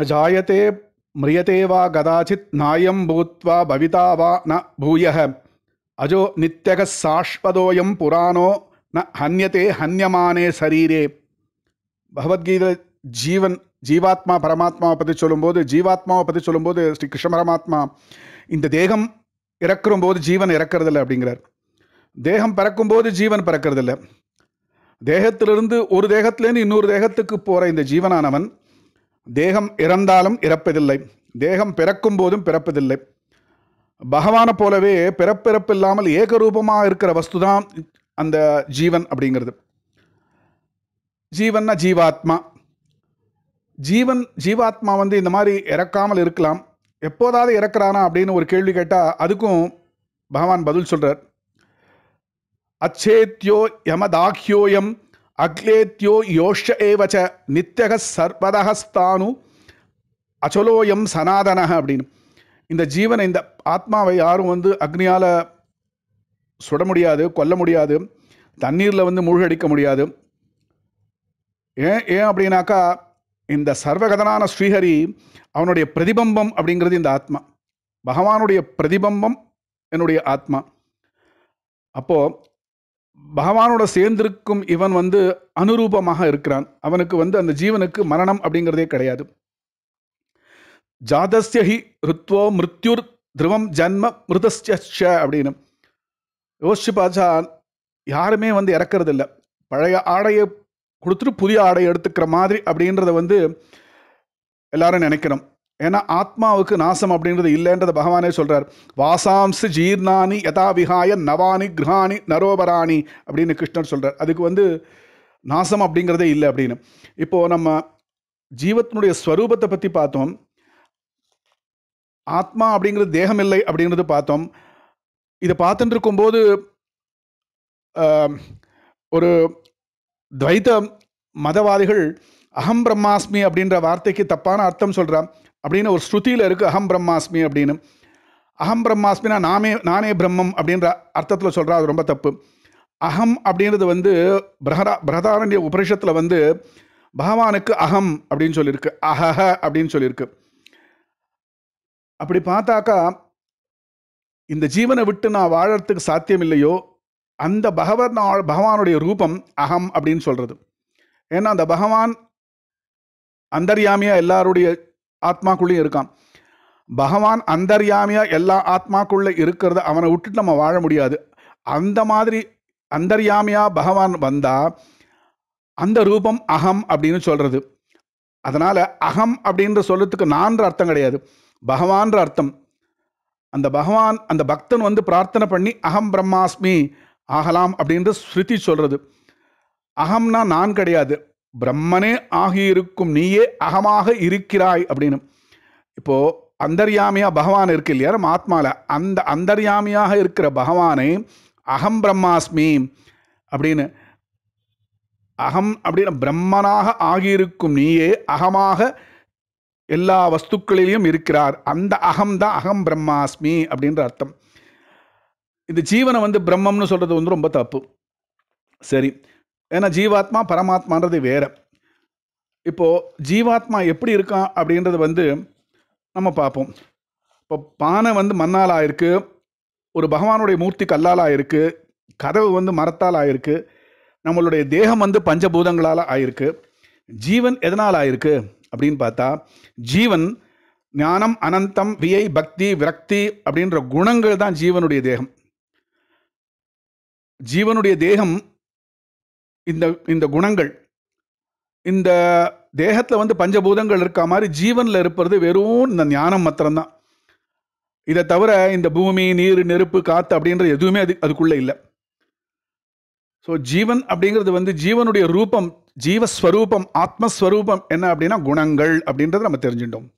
ந जायते மிரியதே வா கதாச்சித் நாயம் பூத்வா பவிதா வா ந भूयः அஜோ नित्यकः साश्वतोऽयं புராணோ ந ஹன்யதே ஹன்யமானே சரீரே பகவத்கீதை ஜீவன் ஜீவாத்மா பரமாத்மாவை பற்றி சொல்லும்போது ஜீவாத்மாவை பற்றி சொல்லும்போது ஸ்ரீ கிருஷ்ண பரமாத்மா இந்த தேகம் இறக்குற போது ஜீவன் இறக்கிறதில்ல அப்படிங்கிறார் தேகம் பிறக்கும்போது ஜீவன் பிறக்கிறதில்ல தேகத்திலிருந்து ஒரு தேகத்திலேருந்து இன்னொரு தேகத்துக்கு போகிற இந்த ஜீவனானவன் தேகம் இறந்தாலும் இறப்பதில்லை தேகம் பிறக்கும் போதும் பிறப்பதில்லை பகவானை போலவே பிறப்பிறப்பு இல்லாமல் ஏகரூபமாக இருக்கிற வஸ்து தான் அந்த ஜீவன் அப்படிங்கிறது ஜீவன்னா ஜீவாத்மா ஜீவன் ஜீவாத்மா வந்து இந்த மாதிரி இறக்காமல் இருக்கலாம் எப்போதாவது இறக்குறானா அப்படின்னு ஒரு கேள்வி கேட்டால் அதுக்கும் பகவான் பதில் சொல்கிறார் அச்சேத்யோ யமதாக்யோயம் அக்லேத்யோ யோஷ ஏவச்ச நித்தியக சர்வதகஸ்தானு அச்சலோயம் சனாதனக அப்படின்னு இந்த ஜீவனை இந்த ஆத்மாவை யாரும் வந்து அக்னியால் சுட முடியாது கொல்ல முடியாது தண்ணீரில் வந்து மூழ்கடிக்க முடியாது ஏன் ஏன் அப்படின்னாக்கா இந்த சர்வகதனான ஸ்ரீஹரி அவனுடைய பிரதிபம்பம் அப்படிங்கிறது இந்த ஆத்மா பகவானுடைய பிரதிபம்பம் என்னுடைய ஆத்மா அப்போது பகவானோட சேர்ந்திருக்கும் இவன் வந்து அனுரூபமாக இருக்கிறான் அவனுக்கு வந்து அந்த ஜீவனுக்கு மரணம் அப்படிங்கிறதே கிடையாது ஜாதஸ்ய ஹி ருத்வோ மிருத்யுர் திருவம் ஜன்ம மிருதஸ்ய அப்படின்னு யோசிச்சு பார்த்தா யாருமே வந்து இறக்கறதில்ல பழைய ஆடையை கொடுத்துட்டு புதிய ஆடையை எடுத்துக்கிற மாதிரி அப்படின்றத வந்து எல்லாரும் நினைக்கிறோம் ஏன்னா ஆத்மாவுக்கு நாசம் அப்படின்றது இல்லைன்றதை பகவானே சொல்கிறார் வாசாம்சு ஜீர்ணானி யதா விகாய நவானி கிரகாணி நரோபராணி அப்படின்னு கிருஷ்ணர் சொல்கிறார் அதுக்கு வந்து நாசம் அப்படிங்கிறதே இல்லை அப்படின்னு இப்போது நம்ம ஜீவத்தினுடைய ஸ்வரூபத்தை பற்றி பார்த்தோம் ஆத்மா அப்படிங்கிறது தேகம் இல்லை அப்படிங்கிறது பார்த்தோம் இதை பார்த்துட்டு இருக்கும்போது ஒரு துவைத்த மதவாதிகள் அகம் பிரம்மாஸ்மி அப்படின்ற வார்த்தைக்கு தப்பான அர்த்தம் சொல்கிறான் அப்படின்னு ஒரு ஸ்ருதியில் இருக்குது அகம் பிரம்மாஸ்மி அப்படின்னு அகம் பிரம்மாஸ்மினா நாமே நானே பிரம்மம் அப்படின்ற அர்த்தத்தில் சொல்கிறா அது ரொம்ப தப்பு அகம் அப்படின்றது வந்து பிரஹரா பிரதாரண்ய உபரிஷத்தில் வந்து பகவானுக்கு அகம் அப்படின்னு சொல்லியிருக்கு அஹஹ அப்படின்னு சொல்லியிருக்கு அப்படி பார்த்தாக்கா இந்த ஜீவனை விட்டு நான் வாழறதுக்கு சாத்தியம் இல்லையோ அந்த பகவத் பகவானுடைய ரூபம் அகம் அப்படின்னு சொல்கிறது ஏன்னா அந்த பகவான் அந்தர்யாமியாக எல்லாருடைய ஆத்மாக்குள்ளேயும் இருக்கான் பகவான் அந்தர்யாமியாக எல்லா ஆத்மாக்குள்ளே இருக்கிறத அவனை விட்டுட்டு நம்ம வாழ முடியாது அந்த மாதிரி அந்தர்யாமியாக பகவான் வந்தால் அந்த ரூபம் அகம் அப்படின்னு சொல்கிறது அதனால் அகம் அப்படின்ற சொல்லத்துக்கு நான்ற அர்த்தம் கிடையாது பகவான்ற அர்த்தம் அந்த பகவான் அந்த பக்தன் வந்து பிரார்த்தனை பண்ணி அகம் பிரம்மாஸ்மி ஆகலாம் அப்படின்ற ஸ்ருதி சொல்கிறது அகம்னா நான் கிடையாது பிரம்மனே ஆகியிருக்கும் நீயே அகமாக இருக்கிறாய் அப்படின்னு இப்போது அந்தர்யாமியாக பகவான் இருக்கு இல்லையா நம்ம ஆத்மாவில் அந்த அந்தர்யாமியாக இருக்கிற பகவானை அகம் பிரம்மாஸ்மி அப்படின்னு அகம் அப்படின்னு பிரம்மனாக ஆகியிருக்கும் நீயே அகமாக எல்லா வஸ்துக்களிலையும் இருக்கிறார் அந்த அகம் தான் அகம் பிரம்மாஸ்மி அப்படின்ற அர்த்தம் இந்த ஜீவனை வந்து பிரம்மம்னு சொல்கிறது வந்து ரொம்ப தப்பு சரி ஏன்னா ஜீவாத்மா பரமாத்மான்றது வேறு இப்போது ஜீவாத்மா எப்படி இருக்கான் அப்படின்றது வந்து நம்ம பார்ப்போம் இப்போ பானை வந்து மண்ணால் ஆயிருக்கு ஒரு பகவானுடைய மூர்த்தி கல்லால் ஆயிருக்கு கதவு வந்து மரத்தால் ஆயிருக்கு நம்மளுடைய தேகம் வந்து பஞ்சபூதங்களால் ஆயிருக்கு ஜீவன் எதனால் ஆயிருக்கு அப்படின்னு பார்த்தா ஜீவன் ஞானம் அனந்தம் வியை பக்தி விரக்தி அப்படின்ற குணங்கள் தான் ஜீவனுடைய தேகம் ஜீவனுடைய தேகம் இந்த இந்த குணங்கள் இந்த தேகத்தில் வந்து பஞ்சபூதங்கள் இருக்க மாதிரி ஜீவனில் இருப்பது வெறும் இந்த ஞானம் மாத்திரம்தான் இதை தவிர இந்த பூமி நீர் நெருப்பு காற்று அப்படின்ற எதுவுமே அது அதுக்குள்ளே இல்லை ஸோ ஜீவன் அப்படிங்கிறது வந்து ஜீவனுடைய ரூபம் ஜீவஸ்வரூபம் ஆத்மஸ்வரூபம் என்ன அப்படின்னா குணங்கள் அப்படின்றத நம்ம தெரிஞ்சுட்டோம்